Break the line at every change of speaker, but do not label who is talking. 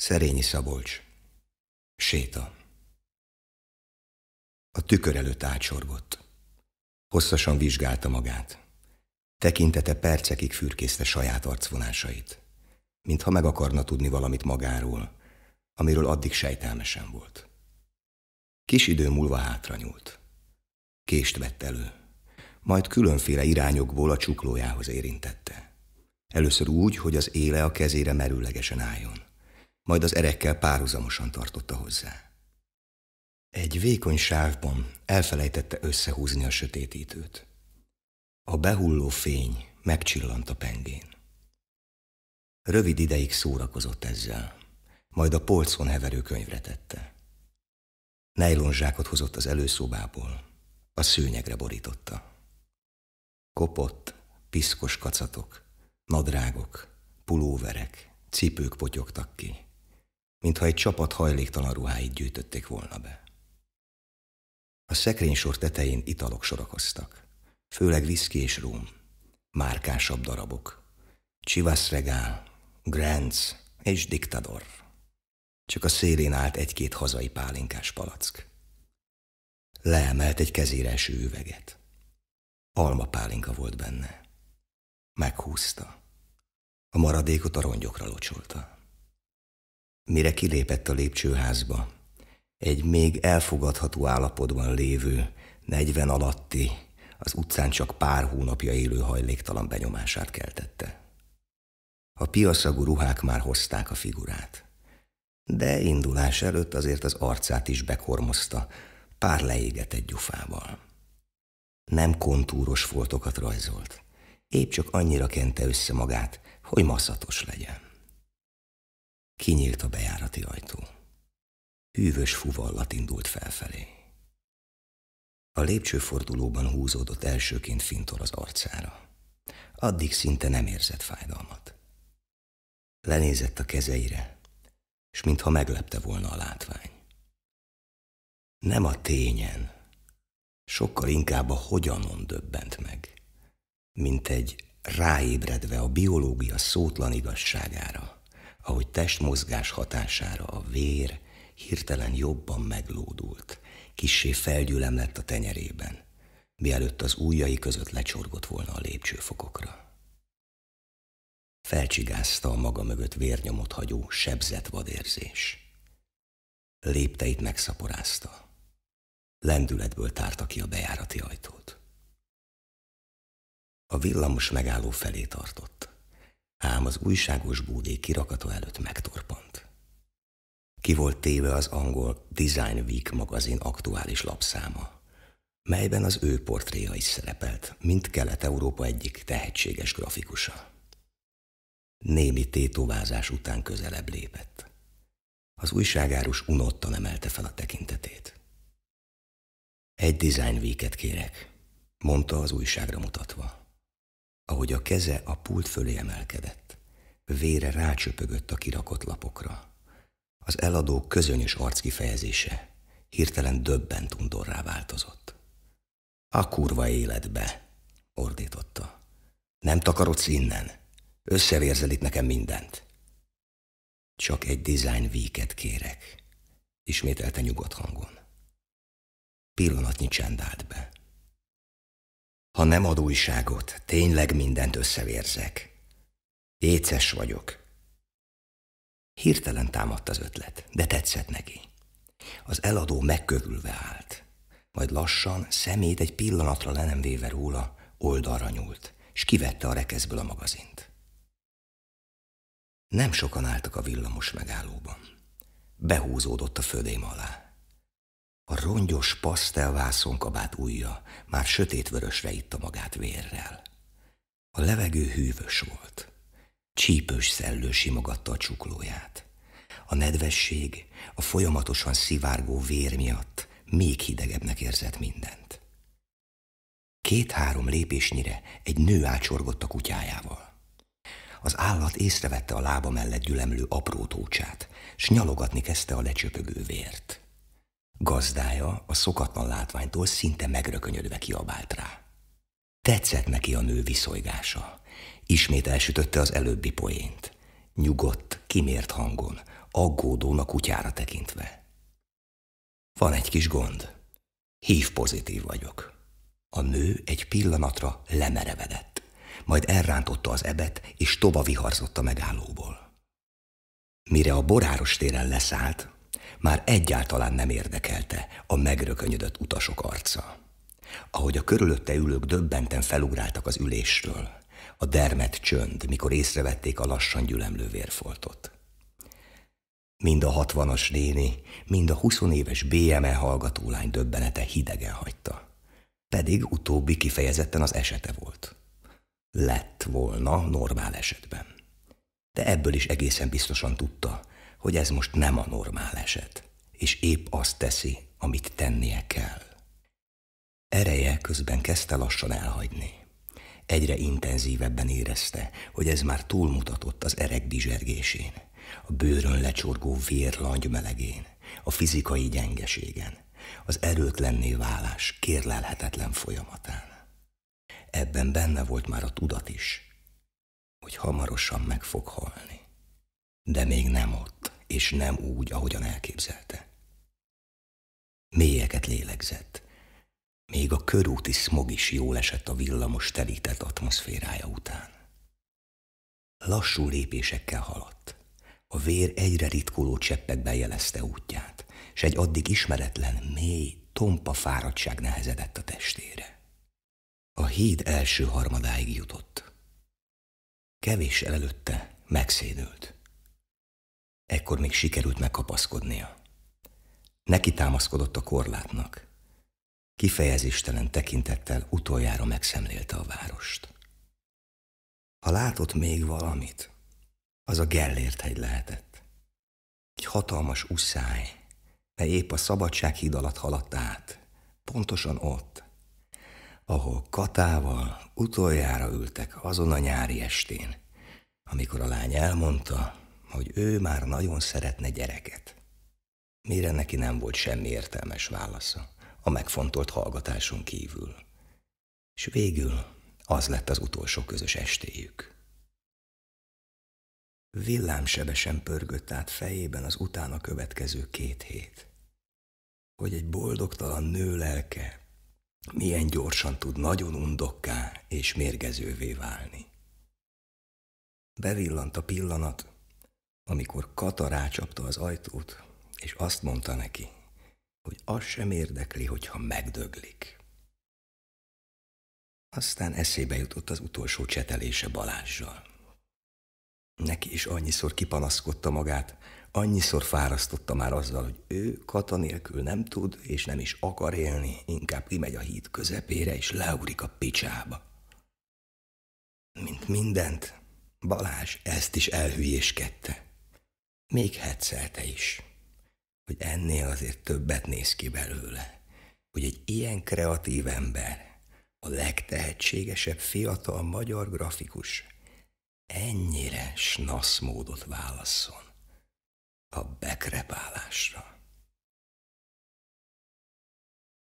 Szerényi Szabolcs. Séta. A tükör előtt átsorgott. Hosszasan vizsgálta magát. Tekintete percekig fürkészte saját arcvonásait. Mintha meg akarna tudni valamit magáról, amiről addig sejtelmesen volt. Kis idő múlva hátra nyúlt. Kést vett elő, majd különféle irányokból a csuklójához érintette. Először úgy, hogy az éle a kezére merüllegesen álljon majd az erekkel párhuzamosan tartotta hozzá. Egy vékony sávban elfelejtette összehúzni a sötétítőt. A behulló fény megcsillant a pengén. Rövid ideig szórakozott ezzel, majd a polcon heverő könyvre tette. Nejlonzsákot hozott az előszobából, a szőnyegre borította. Kopott, piszkos kacatok, nadrágok, pulóverek, cipők potyogtak ki mintha egy csapat hajléktalan ruháit gyűjtötték volna be. A szekrénysor tetején italok sorakoztak, főleg viszki és rum, márkásabb darabok, Chivas Regal, Grants és Diktador. Csak a szélén állt egy-két hazai pálinkás palack. Leemelt egy kezére eső üveget. Alma pálinka volt benne. Meghúzta. A maradékot a rongyokra locsolta mire kilépett a lépcsőházba. Egy még elfogadható állapotban lévő, 40 alatti, az utcán csak pár hónapja élő hajléktalan benyomását keltette. A piaszagú ruhák már hozták a figurát. De indulás előtt azért az arcát is bekormozta, pár egy gyufával. Nem kontúros foltokat rajzolt, épp csak annyira kente össze magát, hogy maszatos legyen. Kinyílt a bejárati ajtó. Hűvös fuvallat indult felfelé. A lépcsőfordulóban húzódott elsőként Fintor az arcára. Addig szinte nem érzett fájdalmat. Lenézett a kezeire, és mintha meglepte volna a látvány. Nem a tényen, sokkal inkább a hogyanon döbbent meg, mint egy ráébredve a biológia szótlan igazságára ahogy testmozgás hatására a vér hirtelen jobban meglódult, kissé felgyülem lett a tenyerében, mielőtt az ujjai között lecsorgott volna a lépcsőfokokra. Felcsigázta a maga mögött vérnyomot hagyó, sebzett vadérzés. Lépteit megszaporázta. Lendületből tárta ki a bejárati ajtót. A villamos megálló felé tartott ám az újságos búdé kirakata előtt megtorpant. Ki volt téve az angol Design Week magazin aktuális lapszáma, melyben az ő portréja is szerepelt, mint Kelet-Európa egyik tehetséges grafikusa. Némi tétovázás után közelebb lépett. Az újságárus unottan emelte fel a tekintetét. Egy Design Week-et kérek, mondta az újságra mutatva ahogy a keze a pult fölé emelkedett. Vére rácsöpögött a kirakott lapokra. Az eladó közönyös kifejezése hirtelen döbben tundorrá változott. A kurva életbe, ordította. Nem takarodsz innen? Összevérzel itt nekem mindent. Csak egy design víket kérek, ismételte nyugodt hangon. Pillanatnyi csend állt be. Ha nem ad újságot, tényleg mindent összevérzek. Éces vagyok. Hirtelen támadt az ötlet, de tetszett neki. Az eladó megkövülve állt, majd lassan, szemét egy pillanatra le nem véve róla, oldalra nyúlt, s kivette a rekeszből a magazint. Nem sokan álltak a villamos megállóban. Behúzódott a födém alá. A rongyos pasztelvászon kabát ujja már sötétvörösre itta magát vérrel. A levegő hűvös volt. Csípős szellő simogatta a csuklóját. A nedvesség a folyamatosan szivárgó vér miatt még hidegebbnek érzett mindent. Két-három lépésnyire egy nő ácsorgott a kutyájával. Az állat észrevette a lába mellett gyülemlő apró tócsát, s nyalogatni kezdte a lecsöpögő vért. Gazdája a szokatlan látványtól szinte megrökönyödve kiabált rá. Tetszett neki a nő viszolygása. Ismét elsütötte az előbbi poént. Nyugodt, kimért hangon, aggódón a kutyára tekintve. Van egy kis gond. Hív pozitív vagyok. A nő egy pillanatra lemerevedett, majd elrántotta az ebet, és tova viharzott a megállóból. Mire a boráros téren leszállt, már egyáltalán nem érdekelte a megrökönyödött utasok arca. Ahogy a körülötte ülők döbbenten felugráltak az ülésről, a dermet csönd, mikor észrevették a lassan gyülemlő vérfoltot. Mind a hatvanas néni, mind a huszonéves BME hallgatólány döbbenete hidegen hagyta. Pedig utóbbi kifejezetten az esete volt. Lett volna normál esetben. De ebből is egészen biztosan tudta, hogy ez most nem a normál eset, és épp azt teszi, amit tennie kell. Ereje közben kezdte lassan elhagyni. Egyre intenzívebben érezte, hogy ez már túlmutatott az erek dizsergésén, a bőrön lecsorgó vérlangy melegén, a fizikai gyengeségen, az erőtlenné válás kérlelhetetlen folyamatán. Ebben benne volt már a tudat is, hogy hamarosan meg fog halni, de még nem ott és nem úgy, ahogyan elképzelte. Mélyeket lélegzett. Még a körúti smog is jól esett a villamos telített atmoszférája után. Lassú lépésekkel haladt. A vér egyre ritkuló cseppekben jelezte útját, s egy addig ismeretlen, mély, tompa fáradtság nehezedett a testére. A híd első harmadáig jutott. Kevés előtte megszédült. Ekkor még sikerült megkapaszkodnia. Neki támaszkodott a korlátnak. Kifejezéstelen tekintettel utoljára megszemlélte a várost. Ha látott még valamit, az a Gellért hegy lehetett. Egy hatalmas uszály, mely épp a híd alatt haladt át, pontosan ott, ahol Katával utoljára ültek azon a nyári estén, amikor a lány elmondta, hogy ő már nagyon szeretne gyereket. Mire neki nem volt semmi értelmes válasza, a megfontolt hallgatáson kívül. És végül az lett az utolsó közös estéjük. Villámsebesen pörgött át fejében az utána következő két hét. Hogy egy boldogtalan nő lelke milyen gyorsan tud nagyon undokká és mérgezővé válni. Bevillant a pillanat, amikor Kata rácsapta az ajtót, és azt mondta neki, hogy az sem érdekli, hogyha megdöglik. Aztán eszébe jutott az utolsó csetelése Balázsjal. Neki is annyiszor kipanaszkodta magát, annyiszor fárasztotta már azzal, hogy ő kata nélkül nem tud és nem is akar élni, inkább kimegy a híd közepére és leugrik a picsába. Mint mindent, Balázs ezt is elhülyéskedte. Még hetszelte is, hogy ennél azért többet néz ki belőle, hogy egy ilyen kreatív ember, a legtehetségesebb fiatal magyar grafikus ennyire snasz módot válaszol a bekrepálásra.